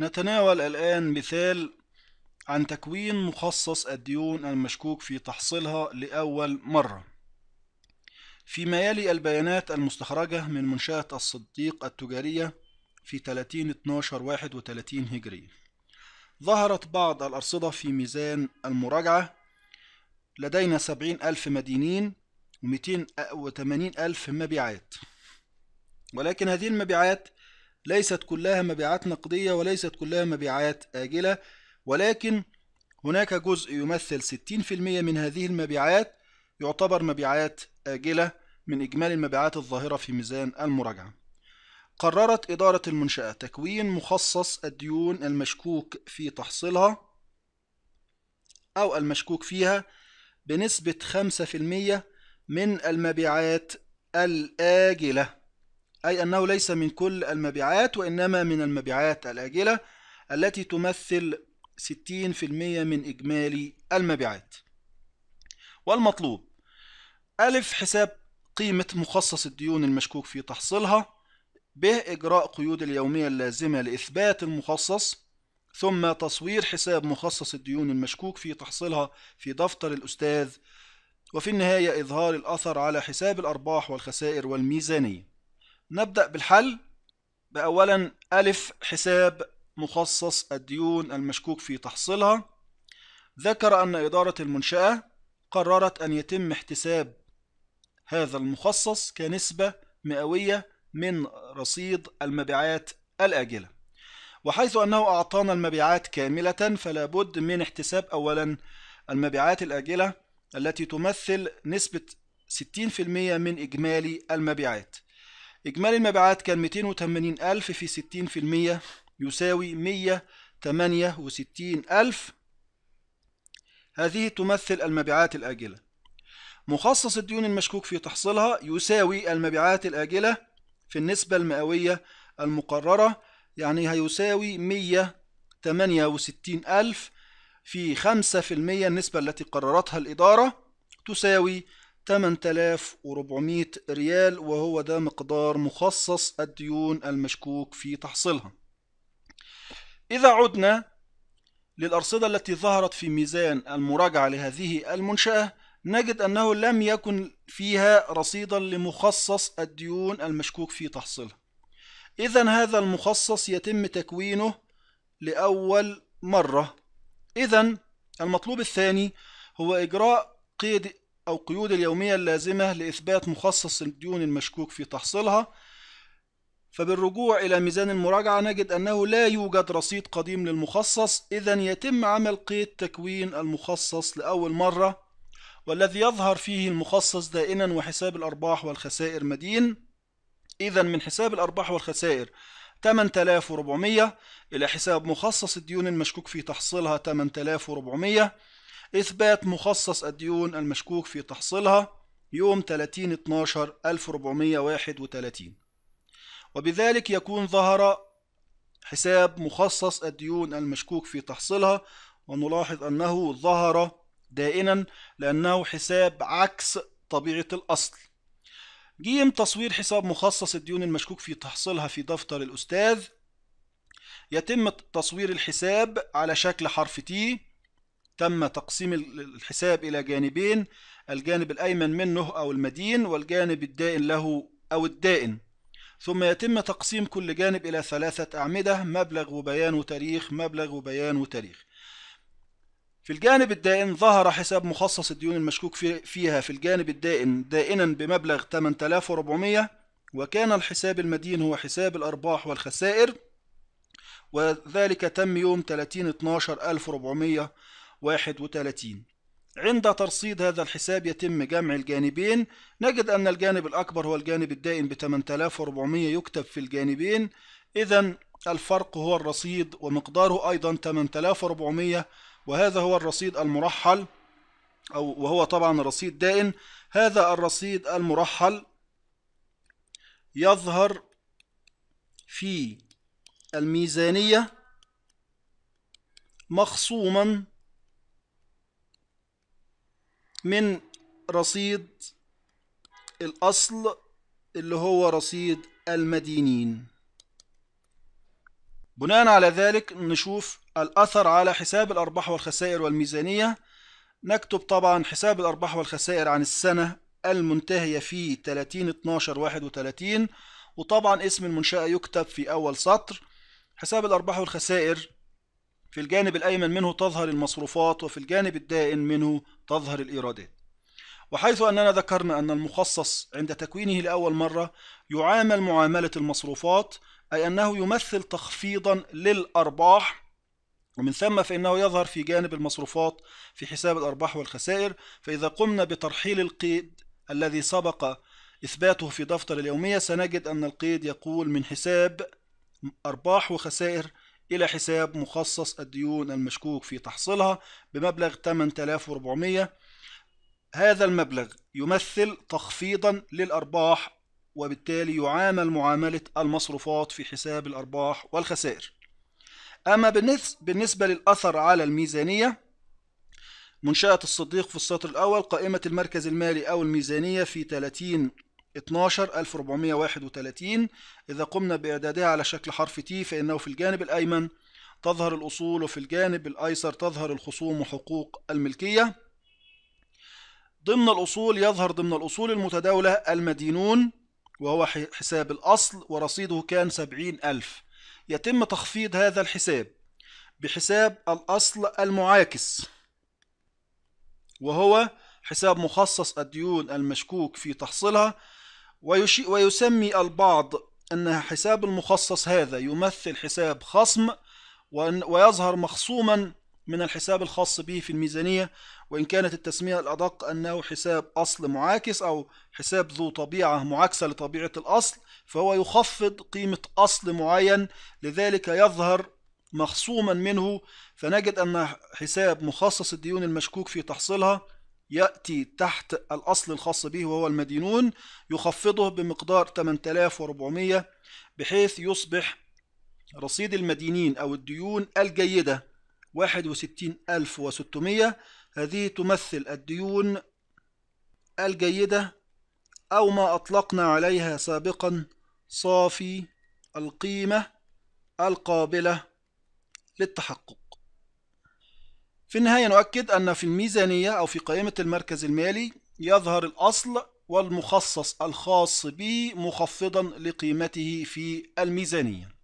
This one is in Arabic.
نتناول الآن مثال عن تكوين مخصص الديون المشكوك في تحصيلها لأول مرة فيما يلي البيانات المستخرجة من منشأة الصديق التجارية في 30 12 31 هجري ظهرت بعض الأرصدة في ميزان المراجعة لدينا 70 ألف مدينين و 280 ألف مبيعات ولكن هذه المبيعات ليست كلها مبيعات نقدية وليست كلها مبيعات آجلة ولكن هناك جزء يمثل 60% من هذه المبيعات يعتبر مبيعات آجلة من إجمالي المبيعات الظاهرة في ميزان المراجعة قررت إدارة المنشأة تكوين مخصص الديون المشكوك في تحصيلها أو المشكوك فيها بنسبة 5% من المبيعات الآجلة أي أنه ليس من كل المبيعات وإنما من المبيعات الآجلة التي تمثل 60% من إجمالي المبيعات والمطلوب ألف حساب قيمة مخصص الديون المشكوك في تحصيلها ب إجراء قيود اليومية اللازمة لإثبات المخصص ثم تصوير حساب مخصص الديون المشكوك في تحصيلها في دفتر الأستاذ وفي النهاية إظهار الأثر على حساب الأرباح والخسائر والميزانية نبدأ بالحل بأولا ألف حساب مخصص الديون المشكوك في تحصيلها ذكر أن إدارة المنشأة قررت أن يتم احتساب هذا المخصص كنسبة مئوية من رصيد المبيعات الآجلة وحيث أنه أعطانا المبيعات كاملة فلا بد من احتساب أولا المبيعات الآجلة التي تمثل نسبة 60% من إجمالي المبيعات إجمالي المبيعات كان 280 ألف في 60% في المية يساوي 168 ألف هذه تمثل المبيعات الآجلة مخصص الديون المشكوك في تحصيلها يساوي المبيعات الآجلة في النسبة المئوية المقررة يعني هيساوي 168 ألف في 5% النسبة التي قررتها الإدارة تساوي 8400 ريال وهو ده مقدار مخصص الديون المشكوك في تحصيلها إذا عدنا للأرصدة التي ظهرت في ميزان المراجعة لهذه المنشأة نجد أنه لم يكن فيها رصيدا لمخصص الديون المشكوك في تحصيلها إذا هذا المخصص يتم تكوينه لأول مرة إذا المطلوب الثاني هو إجراء قيد أو قيود اليومية اللازمة لإثبات مخصص الديون المشكوك في تحصيلها فبالرجوع إلى ميزان المراجعة نجد أنه لا يوجد رصيد قديم للمخصص إذا يتم عمل قيد تكوين المخصص لأول مرة والذي يظهر فيه المخصص دائما وحساب الأرباح والخسائر مدين إذا من حساب الأرباح والخسائر 8400 إلى حساب مخصص الديون المشكوك في تحصيلها 8400 إثبات مخصص الديون المشكوك في تحصيلها يوم 30 12 1431 وبذلك يكون ظهر حساب مخصص الديون المشكوك في تحصيلها ونلاحظ أنه ظهر دائما لأنه حساب عكس طبيعة الأصل جيم تصوير حساب مخصص الديون المشكوك في تحصيلها في دفتر الأستاذ يتم تصوير الحساب على شكل حرف تي تم تقسيم الحساب إلى جانبين الجانب الأيمن منه أو المدين والجانب الدائن له أو الدائن ثم يتم تقسيم كل جانب إلى ثلاثة أعمدة مبلغ وبيان وتاريخ مبلغ وبيان وتاريخ في الجانب الدائن ظهر حساب مخصص الديون المشكوك فيها في الجانب الدائن دائنا بمبلغ 8400 وكان الحساب المدين هو حساب الأرباح والخسائر وذلك تم يوم 30 12 1400 31 عند ترصيد هذا الحساب يتم جمع الجانبين نجد أن الجانب الأكبر هو الجانب الدائم ب 8400 يكتب في الجانبين إذا الفرق هو الرصيد ومقداره أيضا 8400 وهذا هو الرصيد المرحل أو وهو طبعا رصيد دائن هذا الرصيد المرحل يظهر في الميزانية مخصوما من رصيد الأصل اللي هو رصيد المدينين بناء على ذلك نشوف الأثر على حساب الأرباح والخسائر والميزانية نكتب طبعا حساب الأرباح والخسائر عن السنة المنتهية في 30 12 31 وطبعا اسم المنشأة يكتب في أول سطر حساب الأرباح والخسائر في الجانب الأيمن منه تظهر المصروفات وفي الجانب الدائن منه تظهر الإيرادات وحيث أننا ذكرنا أن المخصص عند تكوينه لأول مرة يعامل معاملة المصروفات أي أنه يمثل تخفيضا للأرباح ومن ثم فإنه يظهر في جانب المصروفات في حساب الأرباح والخسائر فإذا قمنا بترحيل القيد الذي سبق إثباته في دفتر اليومية سنجد أن القيد يقول من حساب أرباح وخسائر إلى حساب مخصص الديون المشكوك في تحصيلها بمبلغ 8400 هذا المبلغ يمثل تخفيضا للأرباح وبالتالي يعامل معاملة المصروفات في حساب الأرباح والخسائر أما بالنسبة للأثر على الميزانية منشأة الصديق في السطر الأول قائمة المركز المالي أو الميزانية في 30 12431 إذا قمنا بإعدادها على شكل حرف T فإنه في الجانب الأيمن تظهر الأصول وفي الجانب الأيسر تظهر الخصوم وحقوق الملكية ضمن الأصول يظهر ضمن الأصول المتداولة المدينون وهو حساب الأصل ورصيده كان 70 ألف يتم تخفيض هذا الحساب بحساب الأصل المعاكس وهو حساب مخصص الديون المشكوك في تحصيلها ويشي ويسمي البعض أن حساب المخصص هذا يمثل حساب خصم ويظهر مخصوما من الحساب الخاص به في الميزانية وإن كانت التسمية الأدق أنه حساب أصل معاكس أو حساب ذو طبيعة معاكسة لطبيعة الأصل فهو يخفض قيمة أصل معين لذلك يظهر مخصوما منه فنجد أن حساب مخصص الديون المشكوك في تحصيلها يأتي تحت الأصل الخاص به وهو المدينون يخفضه بمقدار 8400 بحيث يصبح رصيد المدينين أو الديون الجيدة 61600 هذه تمثل الديون الجيدة أو ما أطلقنا عليها سابقا صافي القيمة القابلة للتحقق في النهاية نؤكد أن في الميزانية أو في قائمة المركز المالي يظهر الأصل والمخصص الخاص به مخفضا لقيمته في الميزانيه